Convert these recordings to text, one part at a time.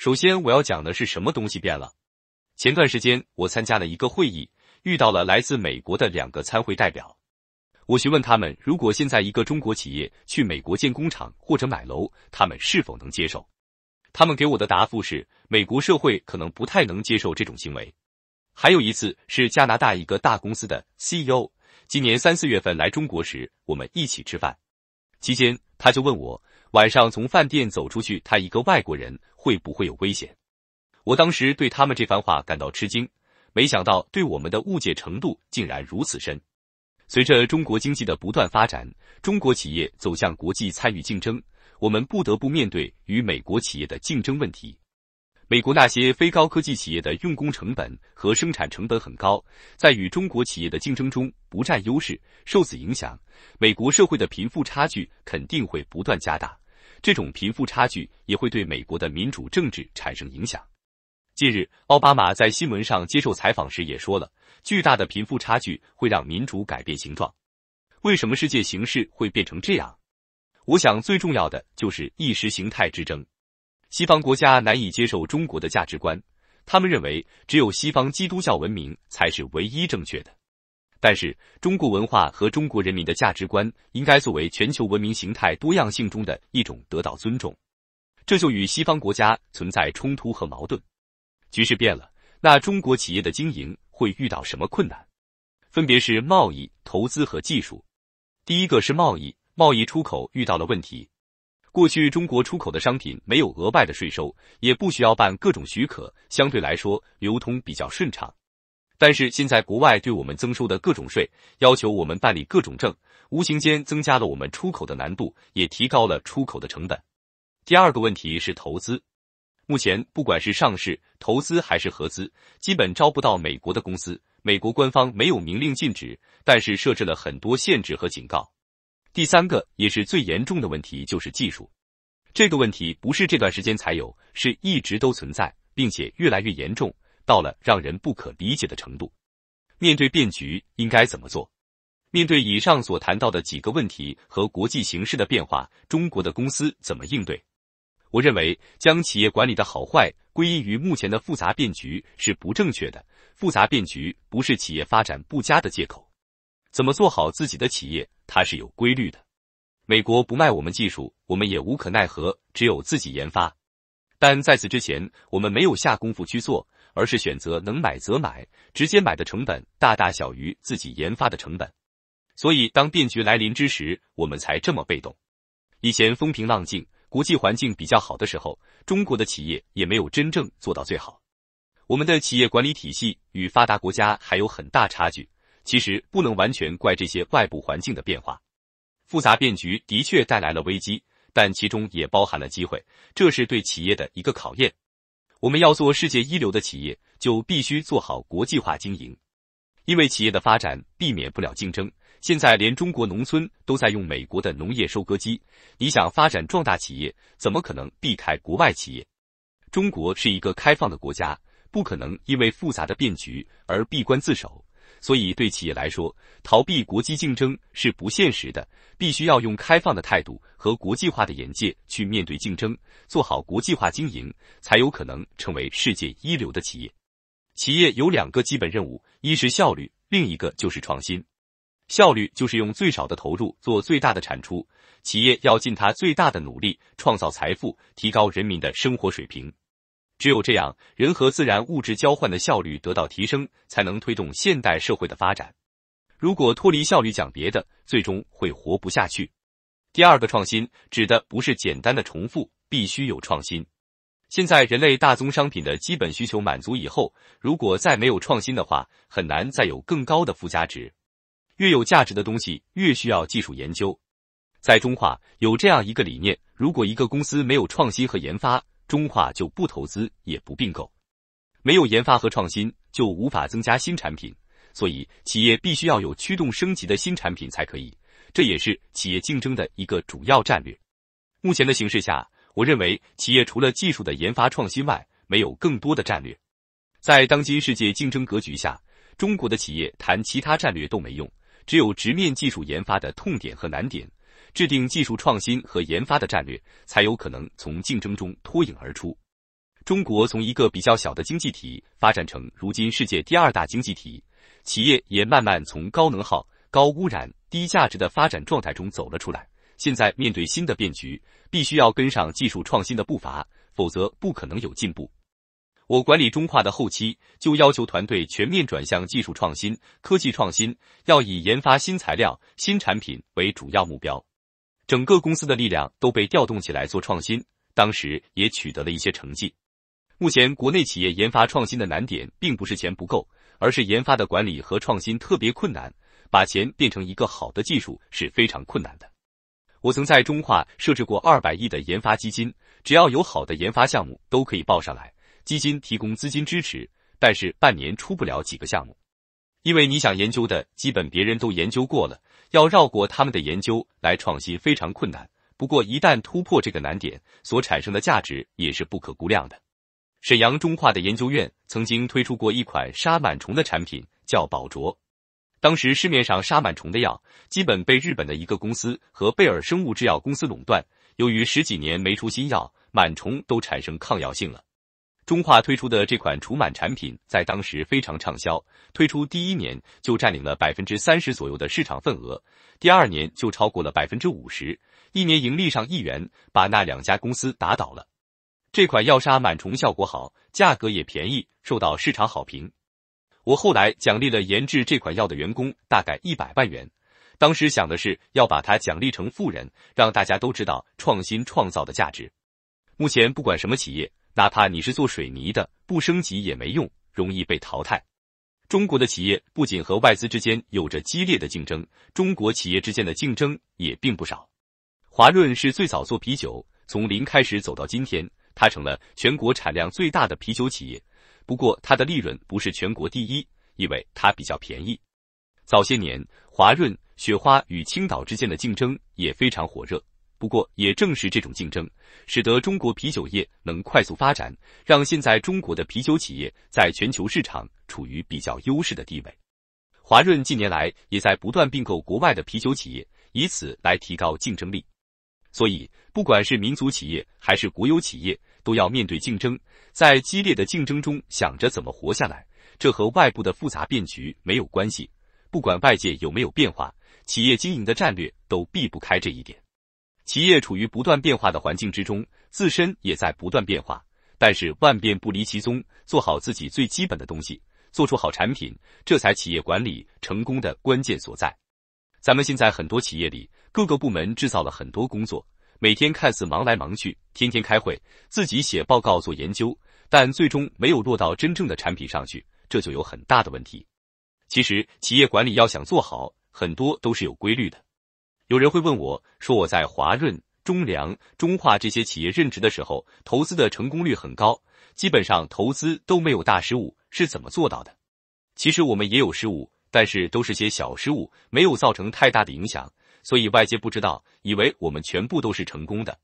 首先，我要讲的是什么东西变了。前段时间，我参加了一个会议，遇到了来自美国的两个参会代表。我询问他们，如果现在一个中国企业去美国建工厂或者买楼，他们是否能接受？他们给我的答复是，美国社会可能不太能接受这种行为。还有一次是加拿大一个大公司的 CEO，今年三四月份来中国时，我们一起吃饭，期间他就问我。晚上从饭店走出去，他一个外国人会不会有危险？我当时对他们这番话感到吃惊，没想到对我们的误解程度竟然如此深。随着中国经济的不断发展，中国企业走向国际参与竞争，我们不得不面对与美国企业的竞争问题。美国那些非高科技企业的用工成本和生产成本很高，在与中国企业的竞争中不占优势。受此影响，美国社会的贫富差距肯定会不断加大。这种贫富差距也会对美国的民主政治产生影响。近日，奥巴马在新闻上接受采访时也说了，巨大的贫富差距会让民主改变形状。为什么世界形势会变成这样？我想最重要的就是意识形态之争。西方国家难以接受中国的价值观，他们认为只有西方基督教文明才是唯一正确的。但是中国文化和中国人民的价值观应该作为全球文明形态多样性中的一种得到尊重，这就与西方国家存在冲突和矛盾。局势变了，那中国企业的经营会遇到什么困难？分别是贸易、投资和技术。第一个是贸易，贸易出口遇到了问题。过去中国出口的商品没有额外的税收，也不需要办各种许可，相对来说流通比较顺畅。但是现在国外对我们增收的各种税，要求我们办理各种证，无形间增加了我们出口的难度，也提高了出口的成本。第二个问题是投资，目前不管是上市、投资还是合资，基本招不到美国的公司。美国官方没有明令禁止，但是设置了很多限制和警告。第三个也是最严重的问题就是技术，这个问题不是这段时间才有，是一直都存在，并且越来越严重。到了让人不可理解的程度。面对变局，应该怎么做？面对以上所谈到的几个问题和国际形势的变化，中国的公司怎么应对？我认为，将企业管理的好坏归因于目前的复杂变局是不正确的。复杂变局不是企业发展不佳的借口。怎么做好自己的企业，它是有规律的。美国不卖我们技术，我们也无可奈何，只有自己研发。但在此之前，我们没有下功夫去做。而是选择能买则买，直接买的成本大大小于自己研发的成本，所以当变局来临之时，我们才这么被动。以前风平浪静，国际环境比较好的时候，中国的企业也没有真正做到最好，我们的企业管理体系与发达国家还有很大差距。其实不能完全怪这些外部环境的变化，复杂变局的确带来了危机，但其中也包含了机会，这是对企业的一个考验。我们要做世界一流的企业，就必须做好国际化经营。因为企业的发展避免不了竞争，现在连中国农村都在用美国的农业收割机。你想发展壮大企业，怎么可能避开国外企业？中国是一个开放的国家，不可能因为复杂的变局而闭关自守。所以，对企业来说，逃避国际竞争是不现实的，必须要用开放的态度和国际化的眼界去面对竞争，做好国际化经营，才有可能成为世界一流的企业。企业有两个基本任务，一是效率，另一个就是创新。效率就是用最少的投入做最大的产出，企业要尽他最大的努力创造财富，提高人民的生活水平。只有这样，人和自然物质交换的效率得到提升，才能推动现代社会的发展。如果脱离效率讲别的，最终会活不下去。第二个创新指的不是简单的重复，必须有创新。现在人类大宗商品的基本需求满足以后，如果再没有创新的话，很难再有更高的附加值。越有价值的东西越需要技术研究。在中化有这样一个理念：如果一个公司没有创新和研发，中化就不投资，也不并购，没有研发和创新就无法增加新产品，所以企业必须要有驱动升级的新产品才可以。这也是企业竞争的一个主要战略。目前的形势下，我认为企业除了技术的研发创新外，没有更多的战略。在当今世界竞争格局下，中国的企业谈其他战略都没用，只有直面技术研发的痛点和难点。制定技术创新和研发的战略，才有可能从竞争中脱颖而出。中国从一个比较小的经济体发展成如今世界第二大经济体，企业也慢慢从高能耗、高污染、低价值的发展状态中走了出来。现在面对新的变局，必须要跟上技术创新的步伐，否则不可能有进步。我管理中化的后期，就要求团队全面转向技术创新、科技创新，要以研发新材料、新产品为主要目标。整个公司的力量都被调动起来做创新，当时也取得了一些成绩。目前国内企业研发创新的难点并不是钱不够，而是研发的管理和创新特别困难，把钱变成一个好的技术是非常困难的。我曾在中化设置过二百亿的研发基金，只要有好的研发项目都可以报上来，基金提供资金支持，但是半年出不了几个项目，因为你想研究的基本别人都研究过了。要绕过他们的研究来创新非常困难，不过一旦突破这个难点，所产生的价值也是不可估量的。沈阳中化的研究院曾经推出过一款杀螨虫的产品，叫宝卓。当时市面上杀螨虫的药基本被日本的一个公司和贝尔生物制药公司垄断，由于十几年没出新药，螨虫都产生抗药性了。中化推出的这款除螨产品在当时非常畅销，推出第一年就占领了百分之三十左右的市场份额，第二年就超过了百分之五十，一年盈利上亿元，把那两家公司打倒了。这款药杀螨虫效果好，价格也便宜，受到市场好评。我后来奖励了研制这款药的员工大概一百万元，当时想的是要把它奖励成富人，让大家都知道创新创造的价值。目前不管什么企业。哪怕你是做水泥的，不升级也没用，容易被淘汰。中国的企业不仅和外资之间有着激烈的竞争，中国企业之间的竞争也并不少。华润是最早做啤酒，从零开始走到今天，它成了全国产量最大的啤酒企业。不过它的利润不是全国第一，因为它比较便宜。早些年，华润雪花与青岛之间的竞争也非常火热。不过，也正是这种竞争，使得中国啤酒业能快速发展，让现在中国的啤酒企业在全球市场处于比较优势的地位。华润近年来也在不断并购国外的啤酒企业，以此来提高竞争力。所以，不管是民族企业还是国有企业，都要面对竞争，在激烈的竞争中想着怎么活下来。这和外部的复杂变局没有关系，不管外界有没有变化，企业经营的战略都避不开这一点。企业处于不断变化的环境之中，自身也在不断变化，但是万变不离其宗，做好自己最基本的东西，做出好产品，这才企业管理成功的关键所在。咱们现在很多企业里，各个部门制造了很多工作，每天看似忙来忙去，天天开会，自己写报告做研究，但最终没有落到真正的产品上去，这就有很大的问题。其实企业管理要想做好，很多都是有规律的。有人会问我，说我在华润、中粮、中化这些企业任职的时候，投资的成功率很高，基本上投资都没有大失误，是怎么做到的？其实我们也有失误，但是都是些小失误，没有造成太大的影响，所以外界不知道，以为我们全部都是成功的。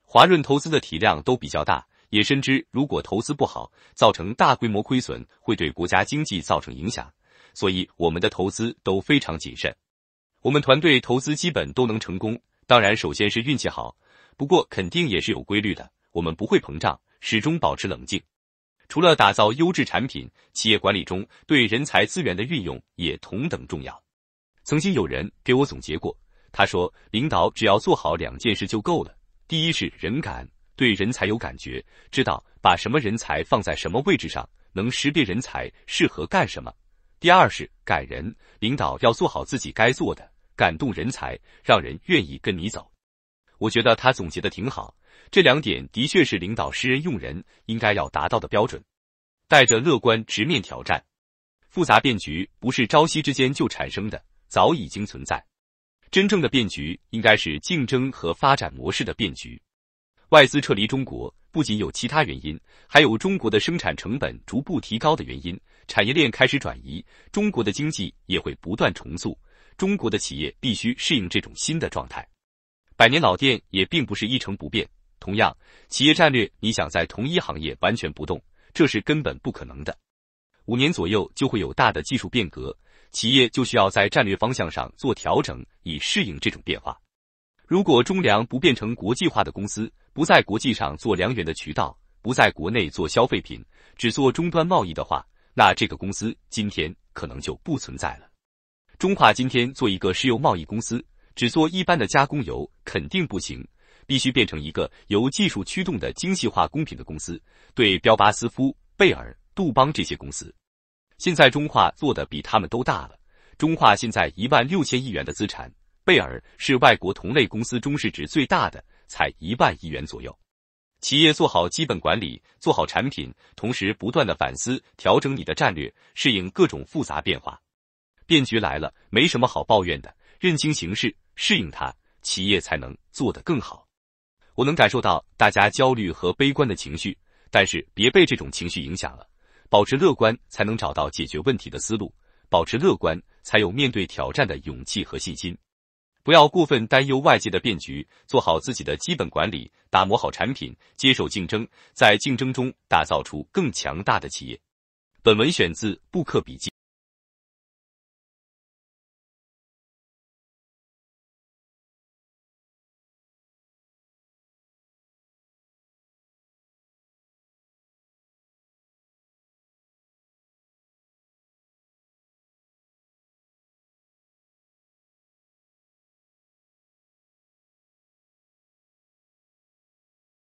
华润投资的体量都比较大，也深知如果投资不好，造成大规模亏损，会对国家经济造成影响，所以我们的投资都非常谨慎。我们团队投资基本都能成功，当然首先是运气好，不过肯定也是有规律的。我们不会膨胀，始终保持冷静。除了打造优质产品，企业管理中对人才资源的运用也同等重要。曾经有人给我总结过，他说领导只要做好两件事就够了：第一是人感，对人才有感觉，知道把什么人才放在什么位置上，能识别人才适合干什么；第二是感人，领导要做好自己该做的。感动人才，让人愿意跟你走。我觉得他总结的挺好，这两点的确是领导识人用人应该要达到的标准。带着乐观直面挑战，复杂变局不是朝夕之间就产生的，早已经存在。真正的变局应该是竞争和发展模式的变局。外资撤离中国不仅有其他原因，还有中国的生产成本逐步提高的原因，产业链开始转移，中国的经济也会不断重塑。中国的企业必须适应这种新的状态，百年老店也并不是一成不变。同样，企业战略你想在同一行业完全不动，这是根本不可能的。五年左右就会有大的技术变革，企业就需要在战略方向上做调整，以适应这种变化。如果中粮不变成国际化的公司，不在国际上做粮源的渠道，不在国内做消费品，只做终端贸易的话，那这个公司今天可能就不存在了。中化今天做一个石油贸易公司，只做一般的加工油肯定不行，必须变成一个由技术驱动的精细化、公平的公司，对标巴斯夫、贝尔、杜邦这些公司。现在中化做的比他们都大了，中化现在一万六千亿元的资产，贝尔是外国同类公司中市值最大的，才一万亿元左右。企业做好基本管理，做好产品，同时不断的反思、调整你的战略，适应各种复杂变化。变局来了，没什么好抱怨的，认清形势，适应它，企业才能做得更好。我能感受到大家焦虑和悲观的情绪，但是别被这种情绪影响了，保持乐观才能找到解决问题的思路，保持乐观才有面对挑战的勇气和信心。不要过分担忧外界的变局，做好自己的基本管理，打磨好产品，接受竞争，在竞争中打造出更强大的企业。本文选自布克笔记。